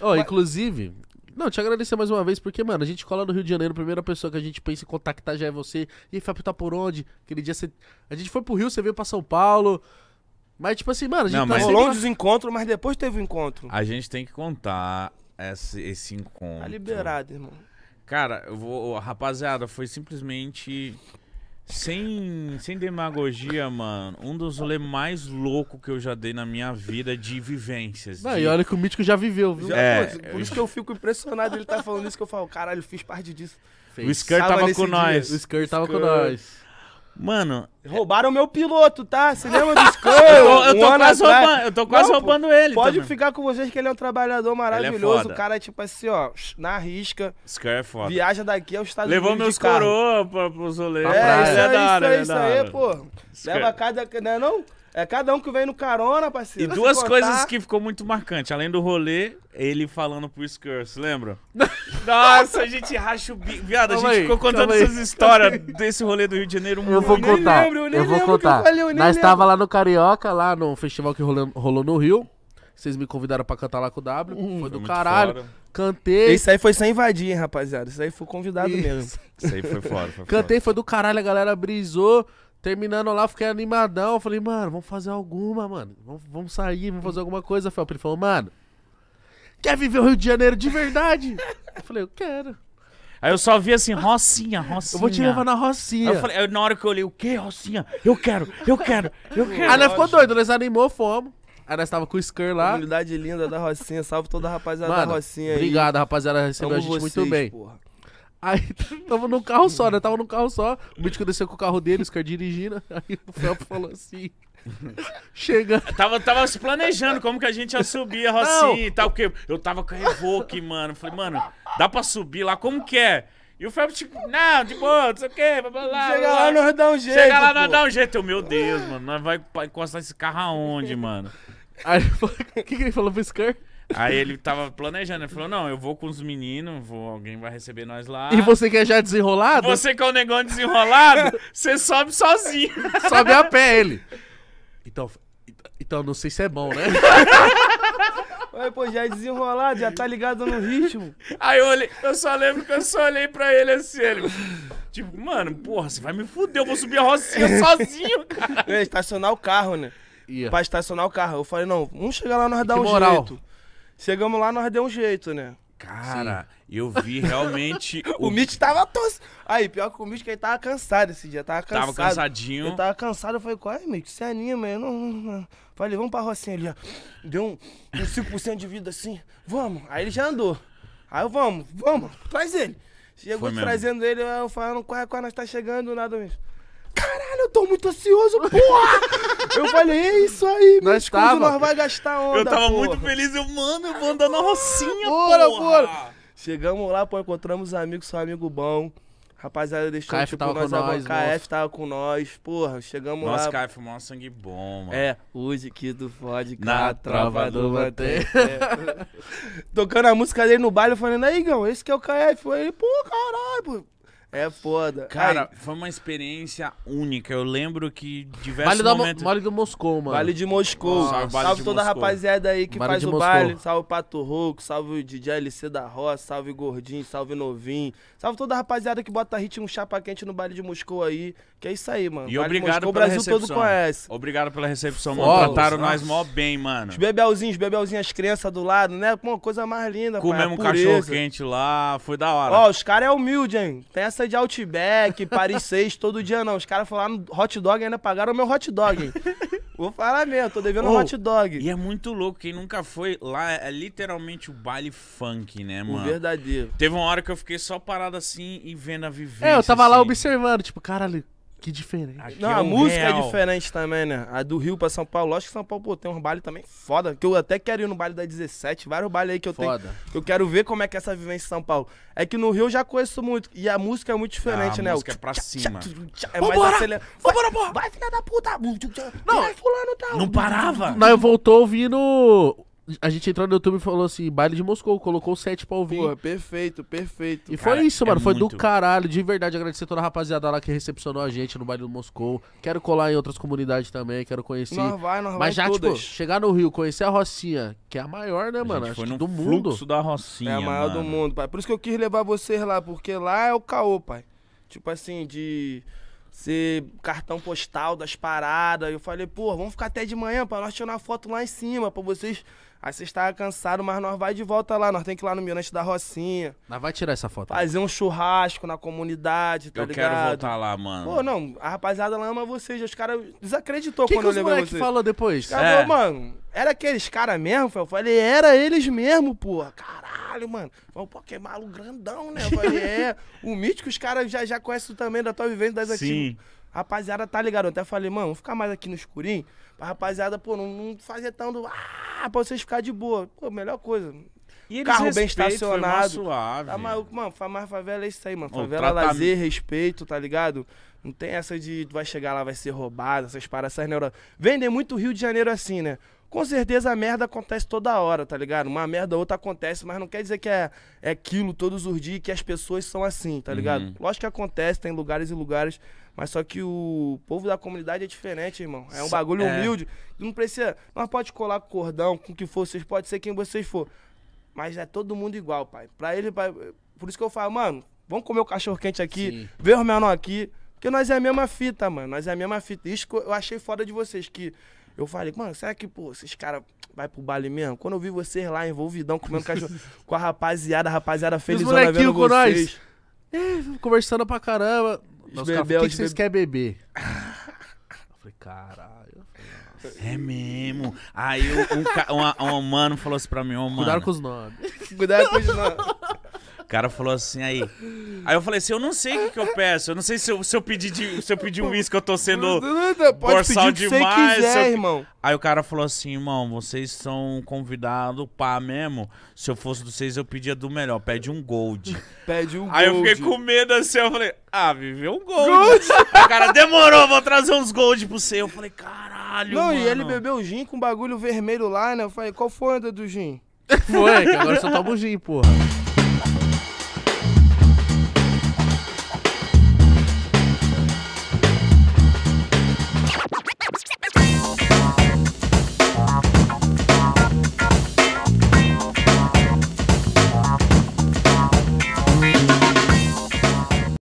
oh, Inclusive, não, te agradecer mais uma vez, porque, mano, a gente cola no Rio de Janeiro, a primeira pessoa que a gente pensa em contactar já é você. E aí, Fábio, tá por onde? Aquele dia você. A gente foi pro Rio, você veio pra São Paulo. Mas, tipo assim, mano, a gente não, tá mas... rolou os encontros, mas depois teve o um encontro. A gente tem que contar esse, esse encontro. Tá liberado, irmão. Cara, eu vou. Rapaziada, foi simplesmente sem, sem demagogia, mano, um dos rolê mais louco que eu já dei na minha vida de vivências. de... E olha que o Mítico já viveu, viu? é, pô, por isso que eu fico impressionado ele tá falando isso, que eu falo, caralho, fiz parte disso. O Skirt tava, tava com dia. nós. O Skirt tava Skirt. com nós. Mano. Roubaram meu piloto, tá? Você lembra do Scan? eu, eu, um tô quase roubando, eu tô quase não, roubando ele. Pode também. ficar com vocês que ele é um trabalhador é maravilhoso. É o cara é tipo assim, ó, na risca. Scan é foda. Viaja daqui aos Estados Levou Unidos. Levou meus coroas pra, pros rolês. É, é, isso, é, isso, é, isso aí, pô. Leva a cada. Né, não é não? É cada um que vem no carona, parceiro. E duas coisas que ficou muito marcante. Além do rolê, ele falando pro Skurs, lembra? Nossa, a gente racha o bico. Viado, calma a gente aí, ficou contando essas histórias desse rolê do Rio de Janeiro muito. Eu vou contar. eu, vou contar. Mas Nós estava lá no Carioca, lá no festival que rolou, rolou no Rio. Vocês me convidaram pra cantar lá com o W. Hum, foi do caralho. Fora. Cantei. Isso aí foi sem invadir, rapaziada. Isso aí foi convidado Isso. mesmo. Isso aí foi fora. Foi Cantei, fora. foi do caralho, a galera brisou. Terminando lá, fiquei animadão. falei, mano, vamos fazer alguma, mano. Vamos, vamos sair, vamos fazer alguma coisa, Felp. Ele falou, mano, quer viver o Rio de Janeiro de verdade? eu falei, eu quero. Aí eu só vi assim, Rocinha, Rocinha. Eu vou te levar na Rocinha. Aí eu falei, aí na hora que eu olhei, o quê, Rocinha? Eu quero, eu quero, eu quero. Aí nós ficou doido, nós animou, fomos. Aí nós tava com o Skur lá. Comunidade linda da Rocinha, salve toda a rapaziada mano, da Rocinha aí. Obrigado, rapaziada, recebeu Amo a gente vocês, muito bem. Porra. Aí tava num carro só, né? Tava num carro só. O mítico desceu com o carro dele, os caras dirigindo. Aí o Felpo falou assim. Chega. Tava, tava se planejando como que a gente ia subir a Rocinha e tal. Porque eu tava com a Revoque, mano. Falei, mano, dá pra subir lá? Como que é? E o Felps, tipo, não, de boa, não sei o quê, blá blá blá. Chega lá, nós dá um jeito. Chega lá, nós dá um jeito. Eu, meu Deus, mano, nós vai encostar esse carro aonde, mano? Aí o que, que ele falou pro Scar? Aí ele tava planejando, ele falou: não, eu vou com os meninos, vou, alguém vai receber nós lá. E você que é já desenrolado? Você que é o negão desenrolado, você sobe sozinho. Sobe a pé ele. Então, então não sei se é bom, né? Ué, pô, já é desenrolado, já tá ligado no ritmo. Aí eu olhei, eu só lembro que eu só olhei pra ele assim, ele. Tipo, mano, porra, você vai me fuder, eu vou subir a rocinha sozinho, cara. ia é, estacionar o carro, né? Yeah. Pra estacionar o carro. Eu falei, não, vamos chegar lá, nós dar um moral. jeito. Chegamos lá, nós deu um jeito, né? Cara, Sim. eu vi realmente. o, o Mitch tava tos... Aí, pior que o Mitch que ele tava cansado esse dia. Tava cansado. Tava cansadinho. Eu tava cansado, eu falei, qual é, Mitch? Se anima, eu não. Falei, vamos pra Rocinha ali, ó. Deu um, um 5% de vida assim. Vamos. Aí ele já andou. Aí eu, vamos, vamos, traz ele. Chegou Foi trazendo mesmo. ele, eu falando, qual é, qual é, nós tá chegando, nada mesmo tô muito ansioso, porra! eu falei, é isso aí, nós bicho, tava... nós vai gastar onda, Eu tava porra. muito feliz, eu, mano, eu vou andar na rocinha, bora, porra! Bora. Chegamos lá, pô, encontramos amigos, só amigo bom. Rapaziada, deixou KF tipo, tava nós, com nós, KF tava com nós, porra, chegamos nossa, lá. Nossa, KF, mó sangue bom, mano. É, hoje que do fode, Na trova do bater. É. Tocando a música dele no baile, falando, aí, Gão, esse que é o KF. Ele, pô, caralho, pô. É foda. Cara, foi uma experiência única. Eu lembro que diversos vale momentos... vale do Moscou, mano. Vale de Moscou. Nossa, salve, vale salve de toda Moscou. a rapaziada aí que vale faz o Moscou. baile. Salve o Pato Rouco, salve o DJ LC da Roça, salve Gordinho, salve Novinho. Salve toda a rapaziada que bota ritmo chapa quente no baile de Moscou aí. Que é isso aí, mano. E vale obrigado Moscou, pela Brasil recepção. todo conhece. Obrigado pela recepção, mano. Foda, Trataram nós mó bem, mano. Os bebelzinhos, bebelzinhos, as crianças do lado, né? Pô, coisa mais linda, Comemos pai, um é cachorro quente lá, foi da hora. Ó, os caras é humilde, hein? Tem essa de Outback, Paris 6, todo dia não. Os caras falaram ah, hot dog ainda pagaram meu hot dog. Hein? Vou falar mesmo, tô devendo oh, um hot dog. E é muito louco, quem nunca foi lá é literalmente o baile funk, né, mano? O verdadeiro. Teve uma hora que eu fiquei só parado assim e vendo a vivência. É, eu tava assim. lá observando, tipo, caralho, que diferente. Aqui não, é a música é real. é diferente também, né? A do Rio pra São Paulo. Lógico que São Paulo, pô, tem uns baile também foda. Que eu até quero ir no baile da 17. Vários baile aí que eu foda. tenho. Que eu quero ver como é que é essa vivência em São Paulo. É que no Rio eu já conheço muito. E a música é muito diferente, ah, né? A música o... é pra cima. É mais Vambora, Vambora, porra! Vai, filha da puta! Não, fulano, tá... não parava. voltou ouvindo a gente entrou no YouTube e falou assim, baile de Moscou, colocou sete pra ouvir. Pô, perfeito, perfeito. E cara, é foi isso, mano. É foi muito. do caralho. De verdade, agradecer toda a rapaziada lá que recepcionou a gente no baile do Moscou. Quero colar em outras comunidades também, quero conhecer. Nós vai, nós Mas vai já, tipo, todas. tipo, chegar no Rio, conhecer a Rocinha, que é a maior, né, a mano? Acho foi no do mundo. fluxo da Rocinha, É a maior mano. do mundo, pai. Por isso que eu quis levar vocês lá, porque lá é o caô, pai. Tipo assim, de... Você, cartão postal das paradas. Eu falei, pô, vamos ficar até de manhã pra nós tirar uma foto lá em cima, pra vocês. Aí vocês estavam cansados, mas nós vai de volta lá. Nós tem que ir lá no Mirante da Rocinha. Nós vai tirar essa foto. Fazer um churrasco na comunidade, tá eu ligado? Eu quero voltar lá, mano. Pô, não, a rapaziada lá ama vocês. Os caras desacreditou que quando que eu levei vocês. O que falou depois? Acabou, é. mano. Era aqueles caras mesmo? Eu falei, era eles mesmo, porra. Caralho caralho, mano. o pô, que malo grandão, né? Eu falei, é. O mítico, os caras já, já conhecem também da tua vivência das antigas. Rapaziada, tá ligado? Eu até falei, mano, vamos ficar mais aqui no escurinho. Pra rapaziada, pô, não, não fazer tanto. Ah, pra vocês ficar de boa. Pô, melhor coisa. Carro bem estacionado. Suave. Tá maluco, mano. Mais favela é isso aí, mano. Favela, Ô, lazer, respeito, tá ligado? Não tem essa de tu vai chegar lá, vai ser roubado, essas paradas, essas neuras. Vendem muito Rio de Janeiro assim, né? com certeza a merda acontece toda hora, tá ligado? Uma merda outra acontece, mas não quer dizer que é, é aquilo todos os dias que as pessoas são assim, tá ligado? Uhum. Lógico que acontece, tem lugares e lugares, mas só que o povo da comunidade é diferente, irmão. É um bagulho é. humilde. Não precisa. Nós pode colar cordão com o que for, vocês podem ser quem vocês for. Mas é todo mundo igual, pai. Pra ele, pai, por isso que eu falo, mano, vamos comer o cachorro quente aqui, Sim. ver o menor aqui. Porque nós é a mesma fita, mano. Nós é a mesma fita. Isso que eu achei fora de vocês, que eu falei, mano, será que, pô, esses caras vai pro baile mesmo? Quando eu vi vocês lá envolvidão comendo cachorro com a rapaziada, a rapaziada felizona vendo com Nós. É, conversando pra caramba. Os bebê, o que, que vocês querem beber? eu falei, caralho. É mesmo. Aí um, um, um, um, mano falou assim pra mim, ô oh, mano. Cuidado com os nomes. Cuidado com os nomes cara falou assim aí. Aí eu falei assim, eu não sei o que, que eu peço. Eu não sei se eu, se eu pedir de, se eu pedi um uísque, eu tô sendo borsal demais. Quiser, irmão. Aí o cara falou assim, irmão, vocês são convidados pá mesmo. Se eu fosse do seis eu pedia do melhor. Pede um gold. Pede um aí gold. Aí eu fiquei com medo assim, eu falei, ah, viveu um gold. gold. o cara demorou, vou trazer uns gold pro seu Eu falei, caralho, Não, mano. e ele bebeu gin com bagulho vermelho lá, né? Eu falei, qual foi a do gin? Foi, que agora só toma o gin, porra.